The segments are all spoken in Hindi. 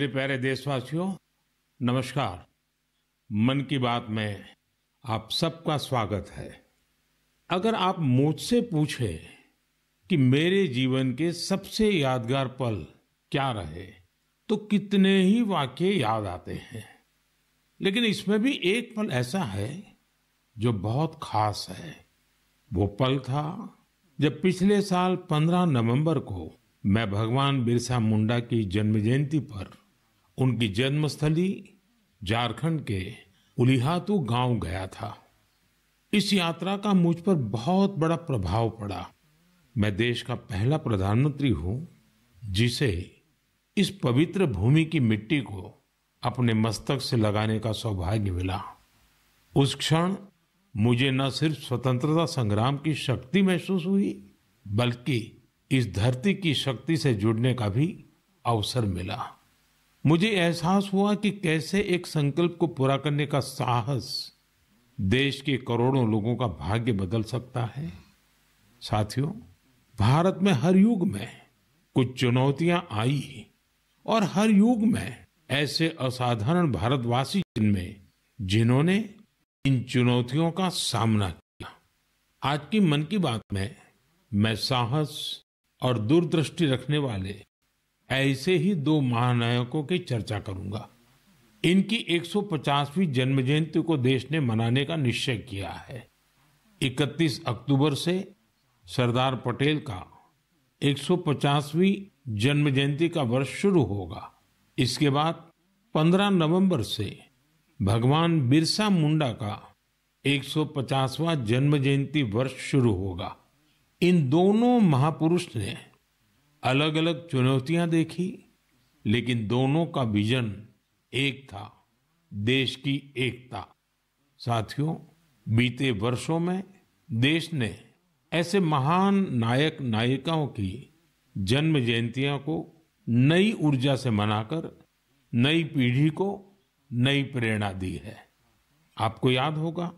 मेरे प्यारे देशवासियों नमस्कार मन की बात में आप सबका स्वागत है अगर आप मुझसे पूछे कि मेरे जीवन के सबसे यादगार पल क्या रहे तो कितने ही वाक्य याद आते हैं लेकिन इसमें भी एक पल ऐसा है जो बहुत खास है वो पल था जब पिछले साल 15 नवंबर को मैं भगवान बिरसा मुंडा की जन्म जयंती पर उनकी जन्मस्थली झारखंड के उलिहातू गांव गया था इस यात्रा का मुझ पर बहुत बड़ा प्रभाव पड़ा मैं देश का पहला प्रधानमंत्री हूं जिसे इस पवित्र भूमि की मिट्टी को अपने मस्तक से लगाने का सौभाग्य मिला उस क्षण मुझे न सिर्फ स्वतंत्रता संग्राम की शक्ति महसूस हुई बल्कि इस धरती की शक्ति से जुड़ने का भी अवसर मिला मुझे एहसास हुआ कि कैसे एक संकल्प को पूरा करने का साहस देश के करोड़ों लोगों का भाग्य बदल सकता है साथियों भारत में हर युग में कुछ चुनौतियां आई और हर युग में ऐसे असाधारण भारतवासी जिनमें जिन्होंने इन चुनौतियों का सामना किया आज की मन की बात में मैं साहस और दूरदृष्टि रखने वाले ऐसे ही दो महानायकों की चर्चा करूंगा इनकी 150वीं जन्म जयंती को देश ने मनाने का निश्चय किया है 31 अक्टूबर से सरदार पटेल का 150वीं जन्म जयंती का वर्ष शुरू होगा इसके बाद 15 नवंबर से भगवान बिरसा मुंडा का 150वां जन्म जयंती वर्ष शुरू होगा इन दोनों महापुरुष ने अलग अलग चुनौतियां देखी लेकिन दोनों का विजन एक था देश की एकता साथियों बीते वर्षों में देश ने ऐसे महान नायक नायिकाओं की जन्म जयंतियों को नई ऊर्जा से मनाकर नई पीढ़ी को नई प्रेरणा दी है आपको याद होगा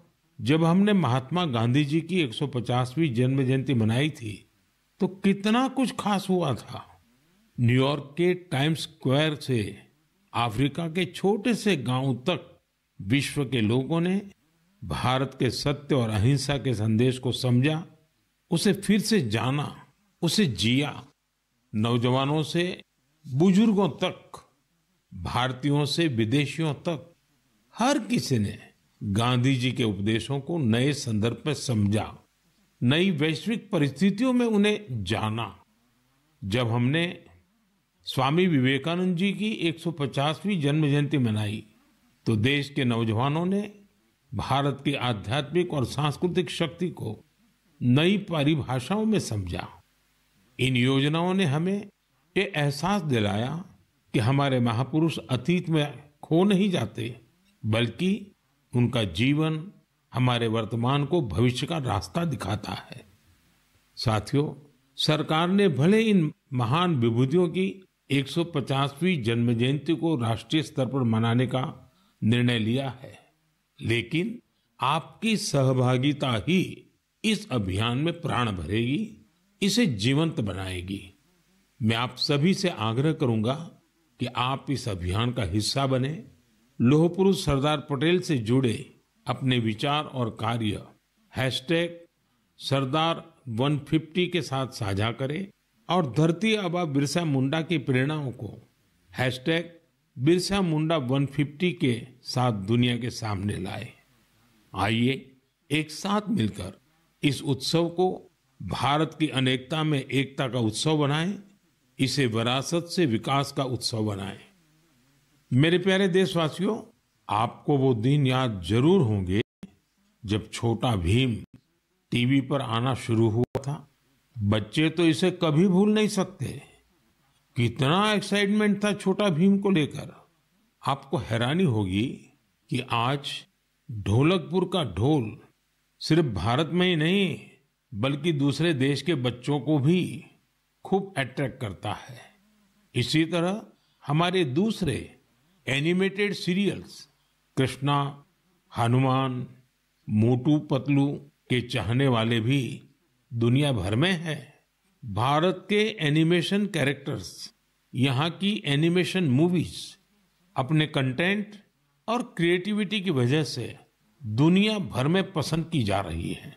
जब हमने महात्मा गांधी जी की 150वीं जन्म जयंती मनाई थी तो कितना कुछ खास हुआ था न्यूयॉर्क के टाइम्स स्क्वायर से अफ्रीका के छोटे से गांव तक विश्व के लोगों ने भारत के सत्य और अहिंसा के संदेश को समझा उसे फिर से जाना उसे जिया नौजवानों से बुजुर्गों तक भारतीयों से विदेशियों तक हर किसी ने गांधी जी के उपदेशों को नए संदर्भ में समझा नई वैश्विक परिस्थितियों में उन्हें जाना जब हमने स्वामी विवेकानंद जी की 150वीं जन्म जयंती मनाई तो देश के नौजवानों ने भारत की आध्यात्मिक और सांस्कृतिक शक्ति को नई परिभाषाओं में समझा इन योजनाओं ने हमें ये एहसास दिलाया कि हमारे महापुरुष अतीत में खो नहीं जाते बल्कि उनका जीवन हमारे वर्तमान को भविष्य का रास्ता दिखाता है साथियों सरकार ने भले इन महान विभूतियों की 150वीं जन्म जयंती को राष्ट्रीय स्तर पर मनाने का निर्णय लिया है लेकिन आपकी सहभागिता ही इस अभियान में प्राण भरेगी इसे जीवंत बनाएगी मैं आप सभी से आग्रह करूंगा कि आप इस अभियान का हिस्सा बने लोहपुरुष सरदार पटेल से जुड़े अपने विचार और कार्य हैशटैग सरदार 150 के साथ साझा करें और धरती आबा बिरसा मुंडा की प्रेरणाओं को हैशटैग बिरसा मुंडा 150 के साथ दुनिया के सामने लाए आइए एक साथ मिलकर इस उत्सव को भारत की अनेकता में एकता का उत्सव बनाएं इसे विरासत से विकास का उत्सव बनाएं मेरे प्यारे देशवासियों आपको वो दिन याद जरूर होंगे जब छोटा भीम टीवी पर आना शुरू हुआ था बच्चे तो इसे कभी भूल नहीं सकते कितना एक्साइटमेंट था छोटा भीम को लेकर आपको हैरानी होगी कि आज ढोलकपुर का ढोल सिर्फ भारत में ही नहीं बल्कि दूसरे देश के बच्चों को भी खूब अट्रैक्ट करता है इसी तरह हमारे दूसरे एनिमेटेड सीरियल्स कृष्णा हनुमान मोटू पतलू के चाहने वाले भी दुनिया भर में हैं। भारत के एनिमेशन कैरेक्टर्स यहाँ की एनिमेशन मूवीज अपने कंटेंट और क्रिएटिविटी की वजह से दुनिया भर में पसंद की जा रही है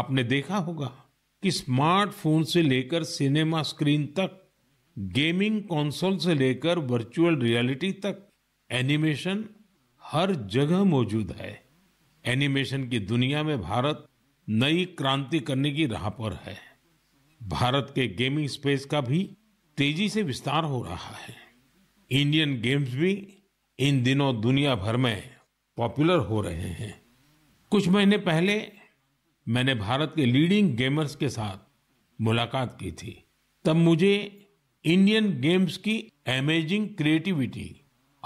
आपने देखा होगा कि स्मार्टफोन से लेकर सिनेमा स्क्रीन तक गेमिंग कंसोल से लेकर वर्चुअल रियलिटी तक एनिमेशन हर जगह मौजूद है एनिमेशन की दुनिया में भारत नई क्रांति करने की राह पर है भारत के गेमिंग स्पेस का भी तेजी से विस्तार हो रहा है इंडियन गेम्स भी इन दिनों दुनिया भर में पॉपुलर हो रहे हैं कुछ महीने पहले मैंने भारत के लीडिंग गेमर्स के साथ मुलाकात की थी तब मुझे इंडियन गेम्स की अमेजिंग क्रिएटिविटी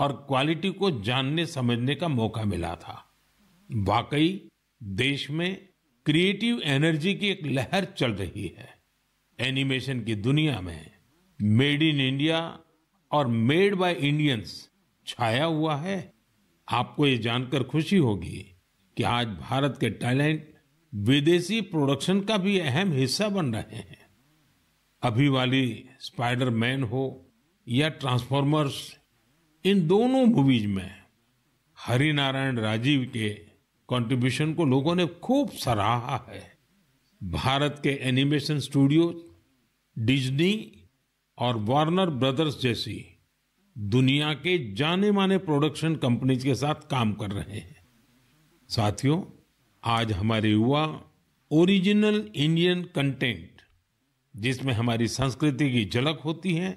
और क्वालिटी को जानने समझने का मौका मिला था वाकई देश में क्रिएटिव एनर्जी की एक लहर चल रही है एनिमेशन की दुनिया में मेड इन इंडिया और मेड बाय इंडियंस छाया हुआ है आपको ये जानकर खुशी होगी कि आज भारत के टैलेंट विदेशी प्रोडक्शन का भी अहम हिस्सा बन रहे हैं अभी वाली स्पाइडर मैन हो या ट्रांसफॉर्मर्स इन दोनों मूवीज में हरिनारायण राजीव के कंट्रीब्यूशन को लोगों ने खूब सराहा है भारत के एनिमेशन स्टूडियो डिज्नी और वार्नर ब्रदर्स जैसी दुनिया के जाने माने प्रोडक्शन कंपनीज के साथ काम कर रहे हैं साथियों आज हमारे युवा ओरिजिनल इंडियन कंटेंट जिसमें हमारी संस्कृति की झलक होती है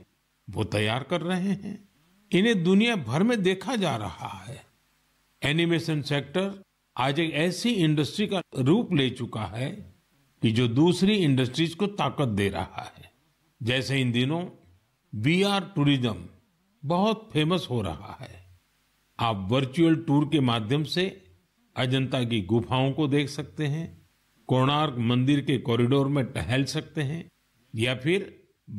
वो तैयार कर रहे हैं इन्हें दुनिया भर में देखा जा रहा है एनिमेशन सेक्टर आज एक ऐसी इंडस्ट्री का रूप ले चुका है कि जो दूसरी इंडस्ट्रीज को ताकत दे रहा है जैसे इन दिनों वी आर टूरिज्म बहुत फेमस हो रहा है आप वर्चुअल टूर के माध्यम से अजंता की गुफाओं को देख सकते हैं कोणार्क मंदिर के कॉरिडोर में टहल सकते हैं या फिर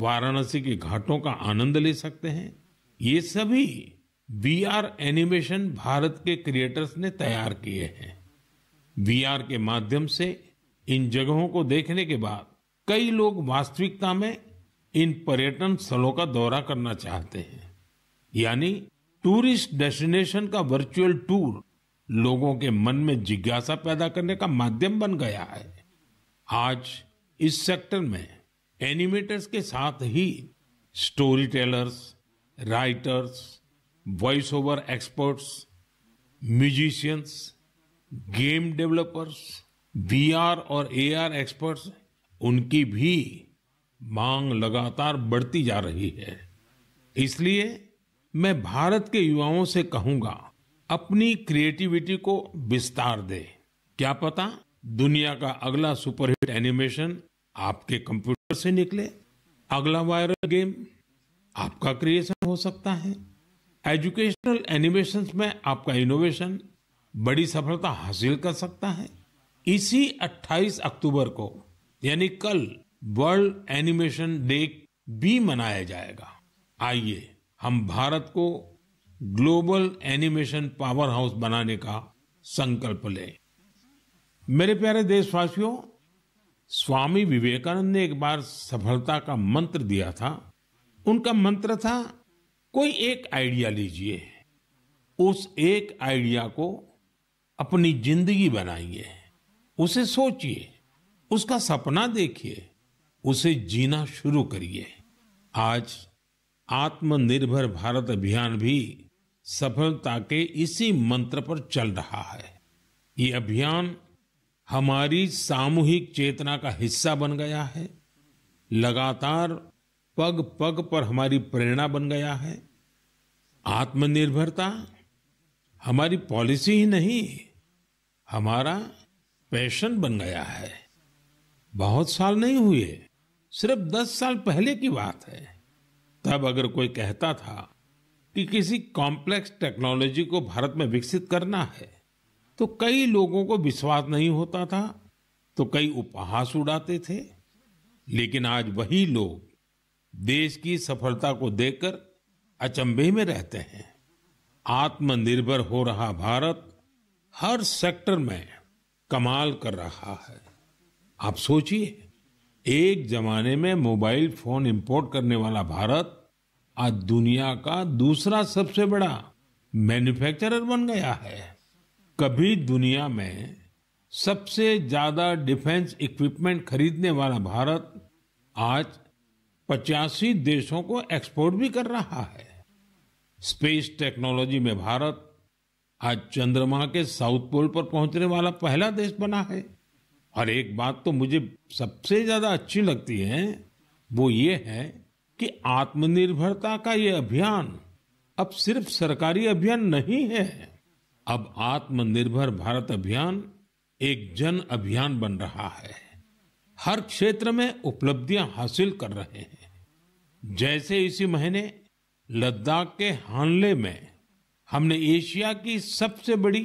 वाराणसी के घाटों का आनंद ले सकते हैं ये सभी वीआर एनिमेशन भारत के क्रिएटर्स ने तैयार किए हैं वीआर के माध्यम से इन जगहों को देखने के बाद कई लोग वास्तविकता में इन पर्यटन स्थलों का दौरा करना चाहते हैं यानी टूरिस्ट डेस्टिनेशन का वर्चुअल टूर लोगों के मन में जिज्ञासा पैदा करने का माध्यम बन गया है आज इस सेक्टर में एनिमेटर्स के साथ ही story tellers writers voice over experts musicians game developers VR और एआर एक्सपर्ट्स उनकी भी मांग लगातार बढ़ती जा रही है इसलिए मैं भारत के युवाओं से कहूंगा अपनी क्रिएटिविटी को विस्तार दे क्या पता दुनिया का अगला सुपरहिट एनिमेशन आपके कंप्यूटर से निकले अगला वायरल गेम आपका क्रिएशन हो सकता है एजुकेशनल एनिमेशन में आपका इनोवेशन बड़ी सफलता हासिल कर सकता है इसी 28 अक्टूबर को यानी कल वर्ल्ड एनिमेशन डे भी मनाया जाएगा आइए हम भारत को ग्लोबल एनिमेशन पावर हाउस बनाने का संकल्प लें मेरे प्यारे देशवासियों स्वामी विवेकानंद ने एक बार सफलता का मंत्र दिया था उनका मंत्र था कोई एक आइडिया लीजिए उस एक आइडिया को अपनी जिंदगी बनाइए उसे सोचिए उसका सपना देखिए उसे जीना शुरू करिए आज आत्मनिर्भर भारत अभियान भी सफलता के इसी मंत्र पर चल रहा है ये अभियान हमारी सामूहिक चेतना का हिस्सा बन गया है लगातार पग पग पर हमारी प्रेरणा बन गया है आत्मनिर्भरता हमारी पॉलिसी ही नहीं हमारा पैशन बन गया है बहुत साल नहीं हुए सिर्फ दस साल पहले की बात है तब अगर कोई कहता था कि किसी कॉम्प्लेक्स टेक्नोलॉजी को भारत में विकसित करना है तो कई लोगों को विश्वास नहीं होता था तो कई उपहास उड़ाते थे लेकिन आज वही लोग देश की सफलता को देखकर अचंभे में रहते हैं आत्मनिर्भर हो रहा भारत हर सेक्टर में कमाल कर रहा है आप सोचिए एक जमाने में मोबाइल फोन इंपोर्ट करने वाला भारत आज दुनिया का दूसरा सबसे बड़ा मैन्युफैक्चरर बन गया है कभी दुनिया में सबसे ज्यादा डिफेंस इक्विपमेंट खरीदने वाला भारत आज पचासी देशों को एक्सपोर्ट भी कर रहा है स्पेस टेक्नोलॉजी में भारत आज चंद्रमा के साउथ पोल पर पहुंचने वाला पहला देश बना है और एक बात तो मुझे सबसे ज्यादा अच्छी लगती है वो ये है कि आत्मनिर्भरता का ये अभियान अब सिर्फ सरकारी अभियान नहीं है अब आत्मनिर्भर भारत अभियान एक जन अभियान बन रहा है हर क्षेत्र में उपलब्धियां हासिल कर रहे हैं जैसे इसी महीने लद्दाख के हानले में हमने एशिया की सबसे बड़ी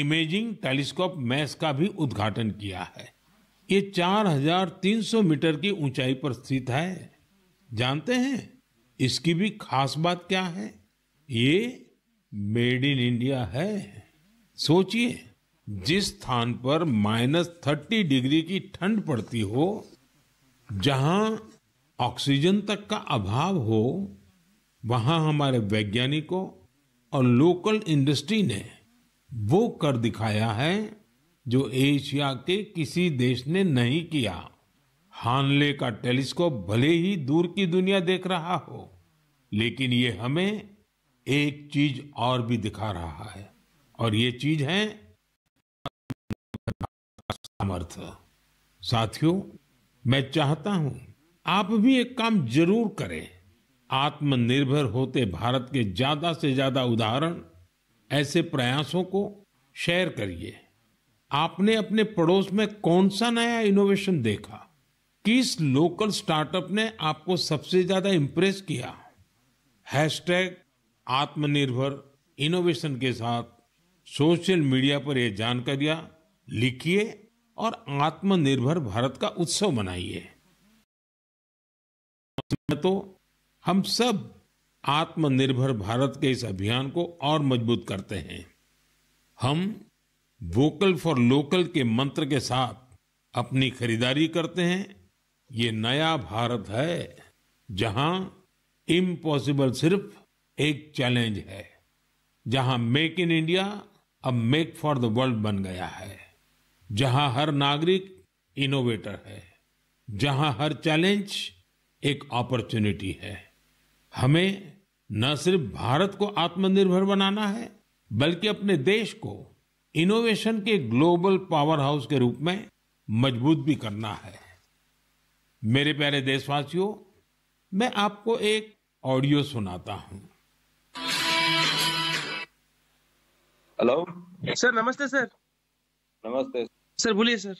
इमेजिंग टेलीस्कोप मैस का भी उद्घाटन किया है ये 4,300 मीटर की ऊंचाई पर स्थित है जानते हैं इसकी भी खास बात क्या है ये मेड इन इंडिया है सोचिए जिस स्थान पर माइनस थर्टी डिग्री की ठंड पड़ती हो जहां ऑक्सीजन तक का अभाव हो वहां हमारे वैज्ञानिकों और लोकल इंडस्ट्री ने वो कर दिखाया है जो एशिया के किसी देश ने नहीं किया हानले का टेलीस्कोप भले ही दूर की दुनिया देख रहा हो लेकिन ये हमें एक चीज और भी दिखा रहा है और ये चीज है सामर्थ्य साथियों मैं चाहता हूं आप भी एक काम जरूर करें आत्मनिर्भर होते भारत के ज्यादा से ज्यादा उदाहरण ऐसे प्रयासों को शेयर करिए आपने अपने पड़ोस में कौन सा नया इनोवेशन देखा किस लोकल स्टार्टअप ने आपको सबसे ज्यादा इम्प्रेस किया हैशटैग आत्मनिर्भर इनोवेशन के साथ सोशल मीडिया पर ये जानकारियां लिखिए और आत्मनिर्भर भारत का उत्सव मनाइए तो हम सब आत्मनिर्भर भारत के इस अभियान को और मजबूत करते हैं हम वोकल फॉर लोकल के मंत्र के साथ अपनी खरीदारी करते हैं ये नया भारत है जहां इम्पॉसिबल सिर्फ एक चैलेंज है जहां मेक इन इंडिया अब मेक फॉर द वर्ल्ड बन गया है जहां हर नागरिक इनोवेटर है जहां हर चैलेंज एक अपॉर्चुनिटी है हमें न सिर्फ भारत को आत्मनिर्भर बनाना है बल्कि अपने देश को इनोवेशन के ग्लोबल पावर हाउस के रूप में मजबूत भी करना है मेरे प्यारे देशवासियों मैं आपको एक ऑडियो सुनाता हूं हेलो सर नमस्ते सर नमस्ते सर बोलिए सर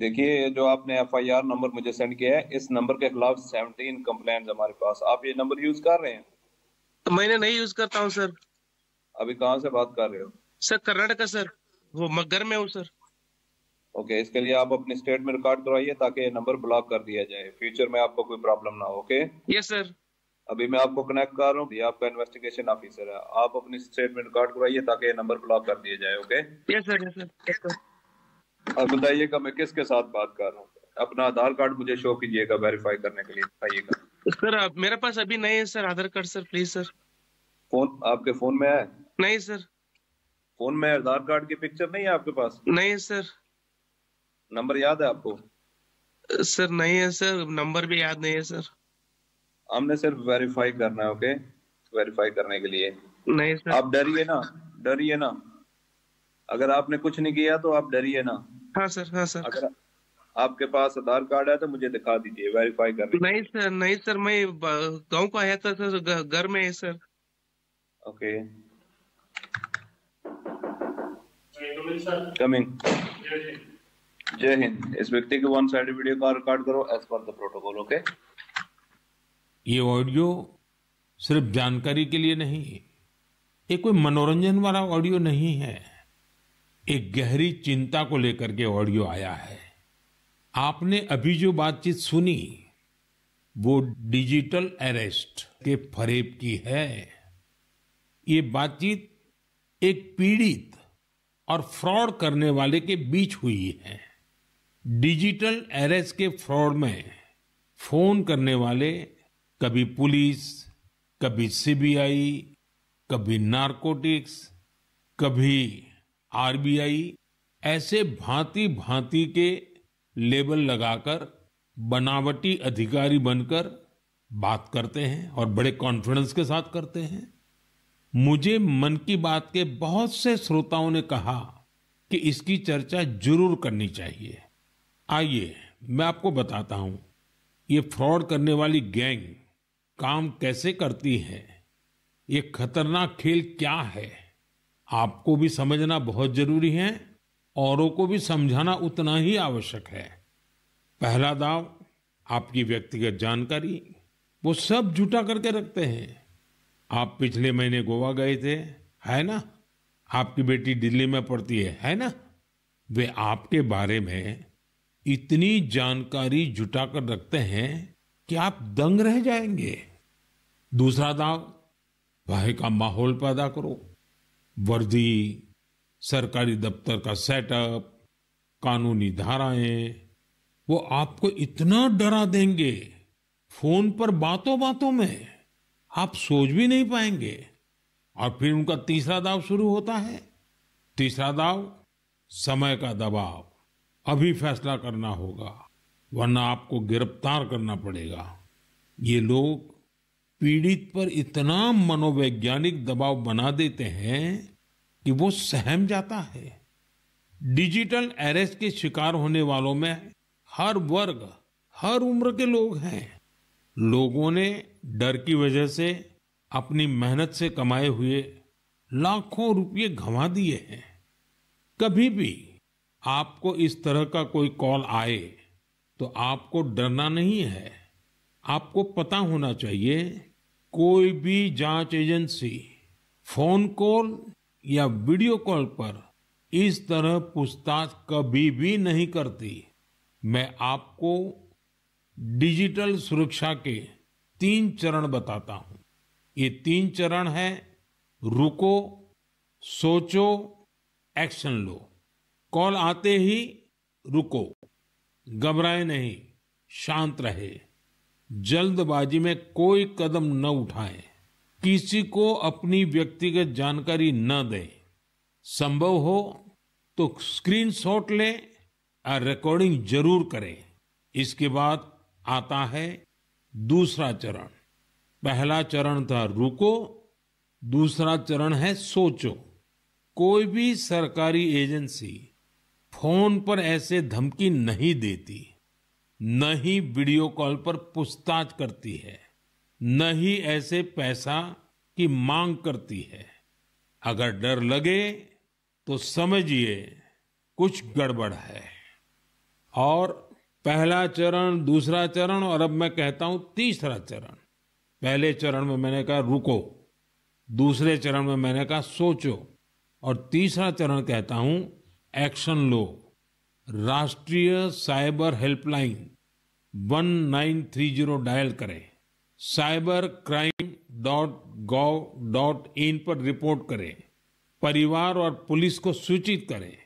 देखिए जो आपने एफ आई आर नंबर मुझे सेंड किया है इस नंबर के खिलाफ सेवनटीन कंप्लेन हमारे पास आप ये नंबर यूज कर रहे हैं तो मैंने नहीं यूज करता हूँ सर अभी कहाँ से बात कर रहे हो सर कर्नाटक सर वो मगर में हूँ सर ओके इसके लिए आप अपने स्टेट में रिकॉर्ड करवाइए ताकि ये नंबर ब्लॉक कर दिया जाए फ्यूचर में आपको कोई प्रॉब्लम ना हो ओके यस सर अभी मैं आपको कनेक्ट कर रहा हूँ आपका इन्वेस्टिगेशन ऑफिसर है आप अपने स्टेट में रिकॉर्ड करवाइए ताकि ये नंबर ब्लॉक कर दिया जाए okay yes sir yes sir और बताइएगा मैं किसके साथ बात कर रहा हूँ अपना आधार कार्ड मुझे शो कीजिएगा वेरीफाई करने के लिए बताइएगा सर मेरे पास अभी नहीं है sir Aadhaar card sir please sir phone आपके फोन में है नहीं सर फोन में आधार कार्ड की पिक्चर नहीं है आपके पास नहीं है सर नंबर याद है आपको सर नहीं है सर नंबर भी याद नहीं है सर हमने सिर्फ वेरीफाई करना है ओके वेरीफाई करने के लिए नहीं सर आप डरिए ना डरिए ना अगर आपने कुछ नहीं किया तो आप डरिए ना हाँ सर हाँ सर अगर आपके पास आधार कार्ड है तो मुझे दिखा दीजिए वेरीफाई कर नहीं सर नहीं सर मैं गांव का है था तो सर घर में है सर ओके कमिंग जय हिंद इस व्यक्ति के वन साइड वीडियो का रिकॉर्ड करो as per the protocol okay ये ऑडियो सिर्फ जानकारी के लिए नहीं ये कोई मनोरंजन वाला ऑडियो नहीं है एक गहरी चिंता को लेकर के ऑडियो आया है आपने अभी जो बातचीत सुनी वो डिजिटल अरेस्ट के फरेब की है ये बातचीत एक पीड़ित और फ्रॉड करने वाले के बीच हुई है डिजिटल अरेस्ट के फ्रॉड में फोन करने वाले कभी पुलिस कभी सीबीआई कभी नारकोटिक्स कभी आरबीआई ऐसे भांति भांति के लेबल लगाकर बनावटी अधिकारी बनकर बात करते हैं और बड़े कॉन्फिडेंस के साथ करते हैं मुझे मन की बात के बहुत से श्रोताओं ने कहा कि इसकी चर्चा जरूर करनी चाहिए आइए मैं आपको बताता हूं ये फ्रॉड करने वाली गैंग काम कैसे करती है ये खतरनाक खेल क्या है आपको भी समझना बहुत जरूरी है औरों को भी समझाना उतना ही आवश्यक है पहला दाव आपकी व्यक्तिगत जानकारी वो सब जुटा करके रखते हैं आप पिछले महीने गोवा गए थे है ना आपकी बेटी दिल्ली में पढ़ती है है ना वे आपके बारे में इतनी जानकारी जुटा कर रखते हैं कि आप दंग रह जाएंगे दूसरा दाव भय का माहौल पैदा करो वर्दी सरकारी दफ्तर का सेटअप कानूनी धाराएं वो आपको इतना डरा देंगे फोन पर बातों बातों में आप सोच भी नहीं पाएंगे और फिर उनका तीसरा दाव शुरू होता है तीसरा दाव समय का दबाव अभी फैसला करना होगा वरना आपको गिरफ्तार करना पड़ेगा ये लोग पीड़ित पर इतना मनोवैज्ञानिक दबाव बना देते हैं कि वो सहम जाता है डिजिटल एरेस के शिकार होने वालों में हर वर्ग हर उम्र के लोग हैं लोगों ने डर की वजह से अपनी मेहनत से कमाए हुए लाखों रुपये घमा दिए हैं कभी भी आपको इस तरह का कोई कॉल आए तो आपको डरना नहीं है आपको पता होना चाहिए कोई भी जांच एजेंसी फोन कॉल या वीडियो कॉल पर इस तरह पूछताछ कभी भी नहीं करती मैं आपको डिजिटल सुरक्षा के तीन चरण बताता हूं ये तीन चरण है रुको सोचो एक्शन लो कॉल आते ही रुको घबराए नहीं शांत रहे जल्दबाजी में कोई कदम न उठाएं, किसी को अपनी व्यक्तिगत जानकारी न दें, संभव हो तो स्क्रीनशॉट लें और रिकॉर्डिंग जरूर करें इसके बाद आता है दूसरा चरण पहला चरण था रुको दूसरा चरण है सोचो कोई भी सरकारी एजेंसी फोन पर ऐसे धमकी नहीं देती न ही वीडियो कॉल पर पूछताछ करती है न ही ऐसे पैसा की मांग करती है अगर डर लगे तो समझिए कुछ गड़बड़ है और पहला चरण दूसरा चरण और अब मैं कहता हूं तीसरा चरण पहले चरण में मैंने कहा रुको दूसरे चरण में मैंने कहा सोचो और तीसरा चरण कहता हूं एक्शन लो राष्ट्रीय साइबर हेल्पलाइन 1930 डायल करें cyber crime dot gov dot in पर रिपोर्ट करें परिवार और पुलिस को सूचित करें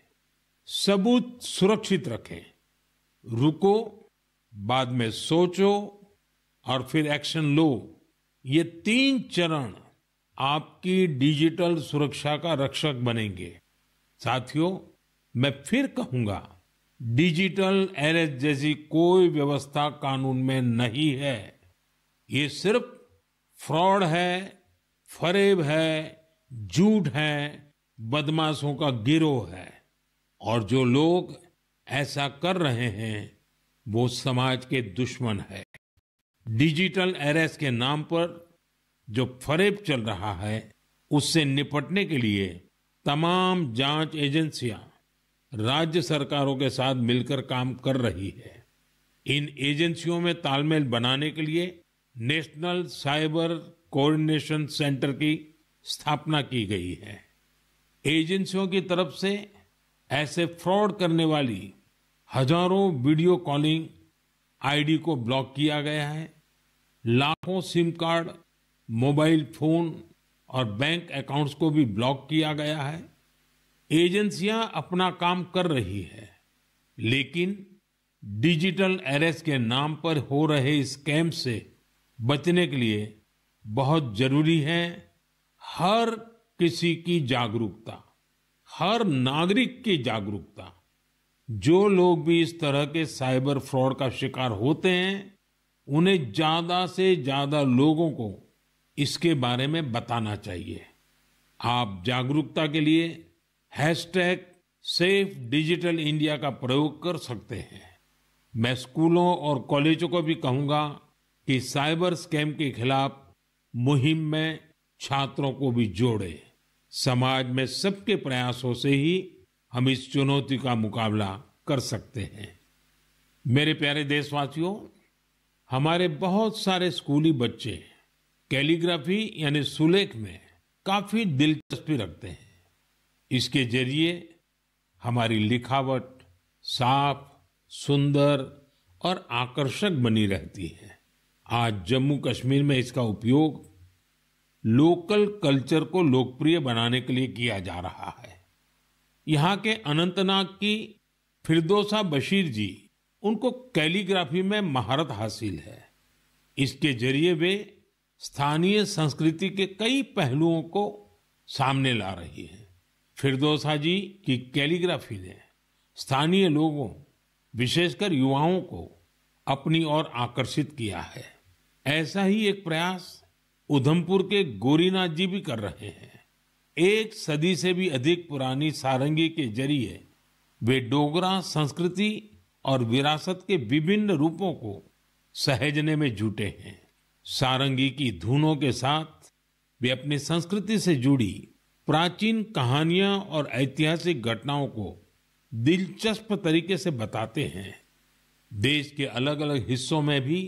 सबूत सुरक्षित रखें रुको बाद में सोचो और फिर एक्शन लो ये तीन चरण आपकी डिजिटल सुरक्षा का रक्षक बनेंगे साथियों मैं फिर कहूंगा डिजिटल अरेस्ट जैसी कोई व्यवस्था कानून में नहीं है ये सिर्फ फ्रॉड है फरेब है झूठ है बदमाशों का गिरोह है और जो लोग ऐसा कर रहे हैं वो समाज के दुश्मन है डिजिटल एरेस के नाम पर जो फरेब चल रहा है उससे निपटने के लिए तमाम जांच एजेंसियां राज्य सरकारों के साथ मिलकर काम कर रही है इन एजेंसियों में तालमेल बनाने के लिए नेशनल साइबर कोऑर्डिनेशन सेंटर की स्थापना की गई है एजेंसियों की तरफ से ऐसे फ्रॉड करने वाली हजारों वीडियो कॉलिंग आईडी को ब्लॉक किया गया है लाखों सिम कार्ड मोबाइल फोन और बैंक अकाउंट्स को भी ब्लॉक किया गया है एजेंसियां अपना काम कर रही है लेकिन डिजिटल एरेस के नाम पर हो रहे स्कैम से बचने के लिए बहुत जरूरी है हर किसी की जागरूकता हर नागरिक की जागरूकता जो लोग भी इस तरह के साइबर फ्रॉड का शिकार होते हैं उन्हें ज्यादा से ज्यादा लोगों को इसके बारे में बताना चाहिए आप जागरूकता के लिए हैशटैग सेफ डिजिटल इंडिया का प्रयोग कर सकते हैं मैं स्कूलों और कॉलेजों को भी कहूंगा कि साइबर स्कैम के खिलाफ मुहिम में छात्रों को भी जोड़े समाज में सबके प्रयासों से ही हम इस चुनौती का मुकाबला कर सकते हैं मेरे प्यारे देशवासियों हमारे बहुत सारे स्कूली बच्चे कैलीग्राफी यानी सुलेख में काफी दिलचस्पी रखते हैं इसके जरिए हमारी लिखावट साफ सुंदर और आकर्षक बनी रहती है आज जम्मू कश्मीर में इसका उपयोग लोकल कल्चर को लोकप्रिय बनाने के लिए किया जा रहा है यहाँ के अनंतनाग की फिरदोसा बशीर जी उनको कैलीग्राफी में महारत हासिल है इसके जरिए वे स्थानीय संस्कृति के कई पहलुओं को सामने ला रही है फिरदोसा जी की कैलीग्राफी ने स्थानीय लोगों विशेषकर युवाओं को अपनी ओर आकर्षित किया है ऐसा ही एक प्रयास उधमपुर के गोरीनाथ जी भी कर रहे हैं एक सदी से भी अधिक पुरानी सारंगी के जरिए वे डोगरा संस्कृति और विरासत के विभिन्न रूपों को सहेजने में जुटे हैं सारंगी की धुनों के साथ वे अपनी संस्कृति से जुड़ी प्राचीन कहानियां और ऐतिहासिक घटनाओं को दिलचस्प तरीके से बताते हैं देश के अलग अलग हिस्सों में भी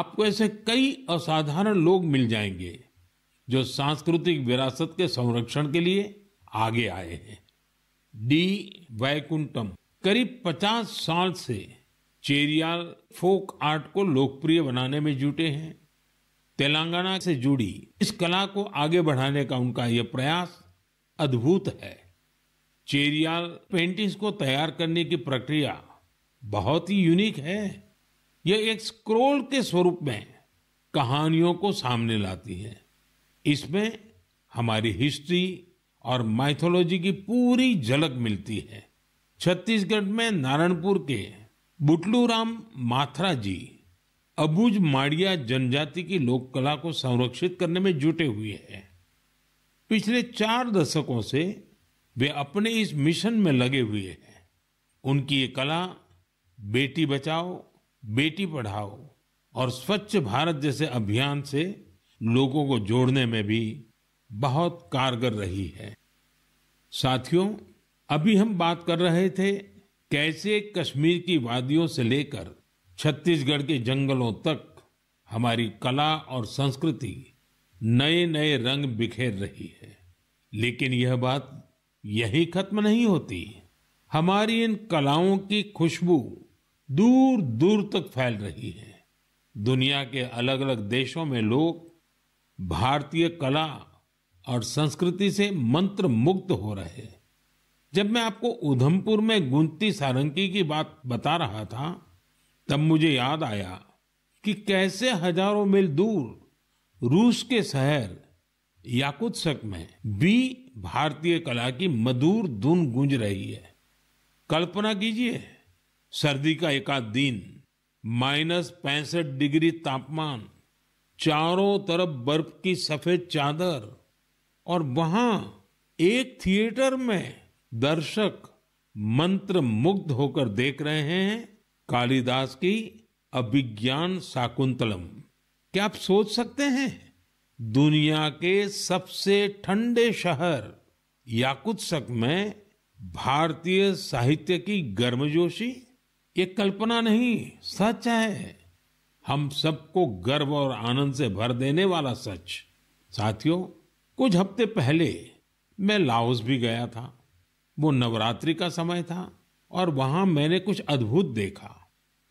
आपको ऐसे कई असाधारण लोग मिल जाएंगे जो सांस्कृतिक विरासत के संरक्षण के लिए आगे आए हैं डी वैकुंठम करीब 50 साल से चेरियाल फोक आर्ट को लोकप्रिय बनाने में जुटे हैं तेलंगाना से जुड़ी इस कला को आगे बढ़ाने का उनका यह प्रयास अद्भुत है चेरियाल पेंटिंग्स को तैयार करने की प्रक्रिया बहुत ही यूनिक है यह एक स्क्रोल के स्वरूप में कहानियों को सामने लाती है इसमें हमारी हिस्ट्री और माइथोलॉजी की पूरी झलक मिलती है छत्तीसगढ़ में नारायणपुर के बुटलू राम माथरा जी अबूज माड़िया जनजाति की लोक कला को संरक्षित करने में जुटे हुए हैं पिछले चार दशकों से वे अपने इस मिशन में लगे हुए हैं उनकी ये कला बेटी बचाओ बेटी पढ़ाओ और स्वच्छ भारत जैसे अभियान से लोगों को जोड़ने में भी बहुत कारगर रही है साथियों अभी हम बात कर रहे थे कैसे कश्मीर की वादियों से लेकर छत्तीसगढ़ के जंगलों तक हमारी कला और संस्कृति नए नए रंग बिखेर रही है लेकिन यह बात यही खत्म नहीं होती हमारी इन कलाओं की खुशबू दूर दूर तक फैल रही है दुनिया के अलग अलग देशों में लोग भारतीय कला और संस्कृति से मंत्र मुक्त हो रहे हैं जब मैं आपको उधमपुर में गुंती सारंकी की बात बता रहा था तब मुझे याद आया कि कैसे हजारों मील दूर रूस के शहर याकुत्सक में भी भारतीय कला की मधुर धुन गूंज रही है कल्पना कीजिए सर्दी का एकाध दिन माइनस पैंसठ डिग्री तापमान चारों तरफ बर्फ की सफेद चादर और वहां एक थिएटर में दर्शक मंत्र मुग्ध होकर देख रहे हैं कालिदास की अभिज्ञान शाकुंतलम क्या आप सोच सकते हैं दुनिया के सबसे ठंडे शहर याकुत्सक में भारतीय साहित्य की गर्मजोशी ये कल्पना नहीं सच है हम सबको गर्व और आनंद से भर देने वाला सच साथियों कुछ हफ्ते पहले मैं लाहौस भी गया था वो नवरात्रि का समय था और वहां मैंने कुछ अद्भुत देखा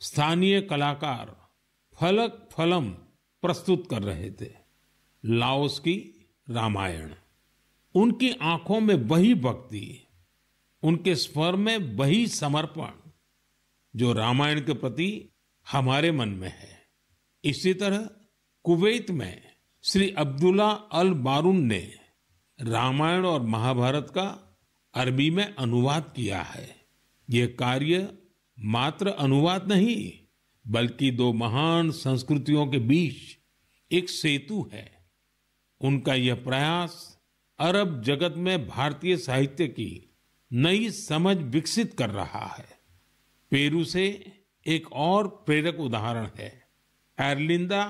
स्थानीय कलाकार फलक फलम प्रस्तुत कर रहे थे लाओस की रामायण उनकी आंखों में वही भक्ति उनके स्वर में वही समर्पण जो रामायण के प्रति हमारे मन में है इसी तरह कुवैत में श्री अब्दुल्ला अल बारून ने रामायण और महाभारत का अरबी में अनुवाद किया है ये कार्य मात्र अनुवाद नहीं बल्कि दो महान संस्कृतियों के बीच एक सेतु है उनका यह प्रयास अरब जगत में भारतीय साहित्य की नई समझ विकसित कर रहा है पेरू से एक और प्रेरक उदाहरण है एरलिंदा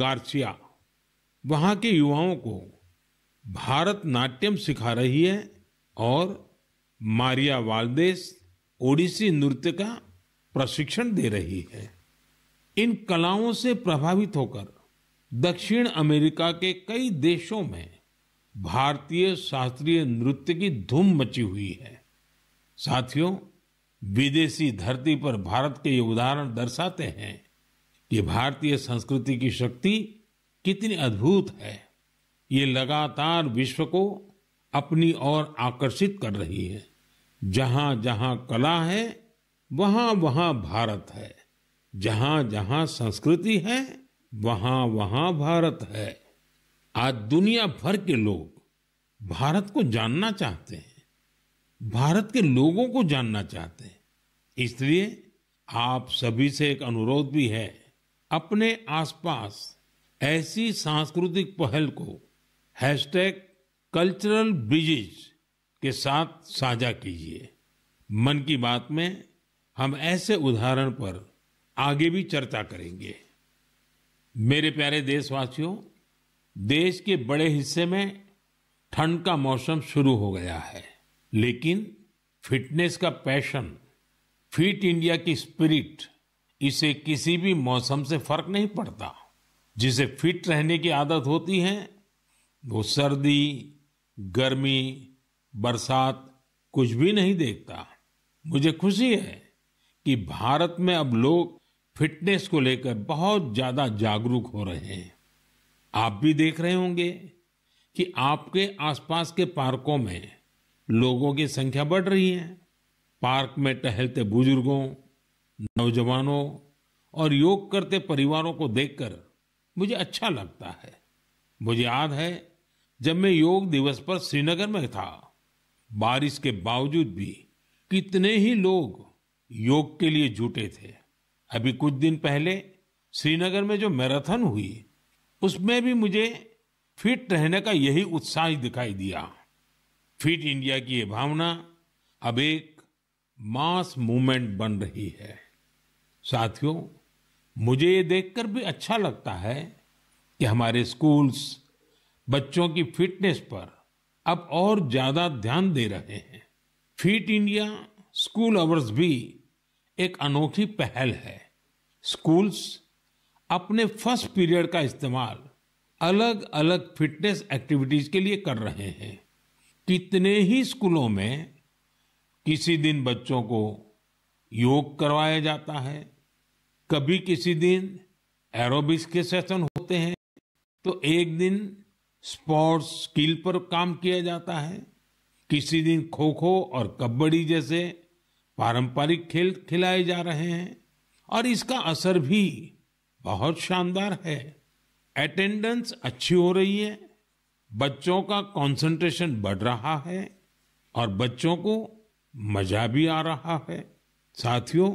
गार्सिया वहां के युवाओं को भारतनाट्यम सिखा रही है और मारिया वाल्देस ओडिसी नृत्य का प्रशिक्षण दे रही है इन कलाओं से प्रभावित होकर दक्षिण अमेरिका के कई देशों में भारतीय शास्त्रीय नृत्य की धूम मची हुई है साथियों विदेशी धरती पर भारत के ये उदाहरण दर्शाते हैं कि भारतीय संस्कृति की शक्ति कितनी अद्भुत है ये लगातार विश्व को अपनी ओर आकर्षित कर रही है जहां जहां कला है वहां वहां भारत है जहां जहां संस्कृति है वहां वहां भारत है आज दुनिया भर के लोग भारत को जानना चाहते हैं भारत के लोगों को जानना चाहते हैं इसलिए आप सभी से एक अनुरोध भी है अपने आसपास ऐसी सांस्कृतिक पहल को हैशटैग कल्चरल ब्रिजिज के साथ साझा कीजिए मन की बात में हम ऐसे उदाहरण पर आगे भी चर्चा करेंगे मेरे प्यारे देशवासियों देश के बड़े हिस्से में ठंड का मौसम शुरू हो गया है लेकिन फिटनेस का पैशन फिट इंडिया की स्पिरिट इसे किसी भी मौसम से फर्क नहीं पड़ता जिसे फिट रहने की आदत होती है वो सर्दी गर्मी बरसात कुछ भी नहीं देखता मुझे खुशी है कि भारत में अब लोग फिटनेस को लेकर बहुत ज्यादा जागरूक हो रहे हैं आप भी देख रहे होंगे कि आपके आसपास के पार्कों में लोगों की संख्या बढ़ रही है पार्क में टहलते बुजुर्गों नौजवानों और योग करते परिवारों को देखकर मुझे अच्छा लगता है मुझे याद है जब मैं योग दिवस पर श्रीनगर में था बारिश के बावजूद भी कितने ही लोग योग के लिए जुटे थे अभी कुछ दिन पहले श्रीनगर में जो मैराथन हुई उसमें भी मुझे फिट रहने का यही उत्साह दिखाई दिया फिट इंडिया की यह भावना अब एक मास मूवमेंट बन रही है साथियों मुझे ये देखकर भी अच्छा लगता है कि हमारे स्कूल्स बच्चों की फिटनेस पर अब और ज्यादा ध्यान दे रहे हैं फिट इंडिया स्कूल आवर्स भी एक अनोखी पहल है स्कूल्स अपने फर्स्ट पीरियड का इस्तेमाल अलग अलग फिटनेस एक्टिविटीज के लिए कर रहे हैं कितने ही स्कूलों में किसी दिन बच्चों को योग करवाया जाता है कभी किसी दिन एरोबिक्स के सेशन होते हैं तो एक दिन स्पोर्ट्स स्किल पर काम किया जाता है किसी दिन खो खो और कबड्डी जैसे पारंपरिक खेल खिलाए जा रहे हैं और इसका असर भी बहुत शानदार है अटेंडेंस अच्छी हो रही है बच्चों का कंसंट्रेशन बढ़ रहा है और बच्चों को मजा भी आ रहा है साथियों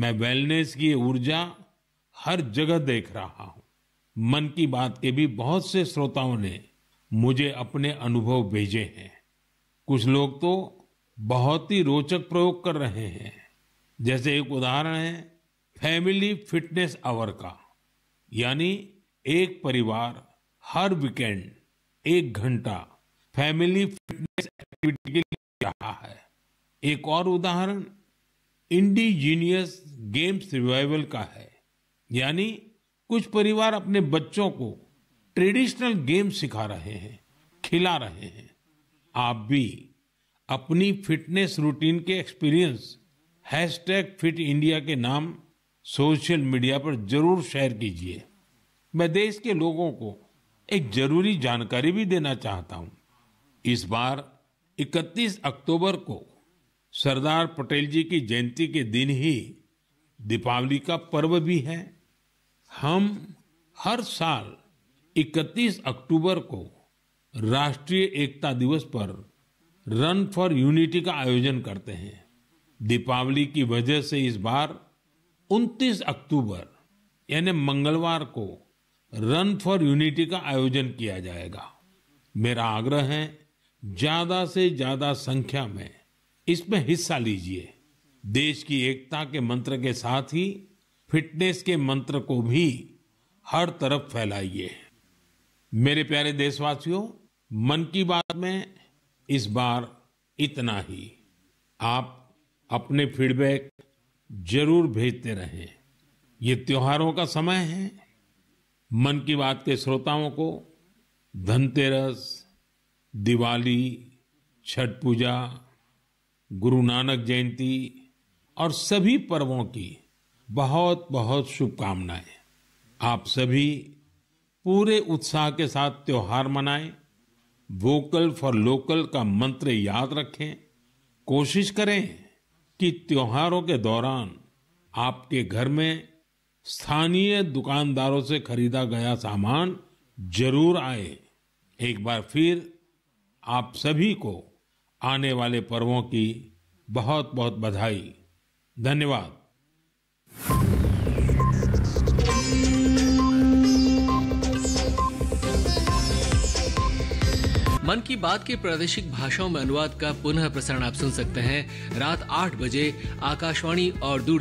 मैं वेलनेस की ऊर्जा हर जगह देख रहा हूँ मन की बात के भी बहुत से श्रोताओं ने मुझे अपने अनुभव भेजे हैं कुछ लोग तो बहुत ही रोचक प्रयोग कर रहे हैं जैसे एक उदाहरण है फैमिली फिटनेस आवर का यानी एक परिवार हर वीकेंड एक घंटा फैमिली फिटनेस एक्टिविटी के लिए रहा है एक और उदाहरण इंडिजीनियस गेम्स रिवाइवल का है यानी कुछ परिवार अपने बच्चों को ट्रेडिशनल गेम सिखा रहे हैं खिला रहे हैं आप भी अपनी फिटनेस रूटीन के एक्सपीरियंस हैशटैग फिट इंडिया के नाम सोशल मीडिया पर जरूर शेयर कीजिए मैं देश के लोगों को एक जरूरी जानकारी भी देना चाहता हूं इस बार 31 अक्टूबर को सरदार पटेल जी की जयंती के दिन ही दीपावली का पर्व भी है हम हर साल 31 अक्टूबर को राष्ट्रीय एकता दिवस पर रन फॉर यूनिटी का आयोजन करते हैं दीपावली की वजह से इस बार 29 अक्टूबर यानी मंगलवार को रन फॉर यूनिटी का आयोजन किया जाएगा मेरा आग्रह है ज्यादा से ज्यादा संख्या में इसमें हिस्सा लीजिए देश की एकता के मंत्र के साथ ही फिटनेस के मंत्र को भी हर तरफ फैलाइए मेरे प्यारे देशवासियों मन की बात में इस बार इतना ही आप अपने फीडबैक जरूर भेजते रहें ये त्योहारों का समय है मन की बात के श्रोताओं को धनतेरस दिवाली छठ पूजा गुरु नानक जयंती और सभी पर्वों की बहुत बहुत शुभकामनाएं आप सभी पूरे उत्साह के साथ त्योहार मनाएं वोकल फॉर लोकल का मंत्र याद रखें कोशिश करें कि त्योहारों के दौरान आपके घर में स्थानीय दुकानदारों से खरीदा गया सामान जरूर आए एक बार फिर आप सभी को आने वाले पर्वों की बहुत बहुत बधाई धन्यवाद मन की बात के प्रादेशिक भाषाओं में अनुवाद का पुनः प्रसारण आप सुन सकते हैं रात आठ बजे आकाशवाणी और दूर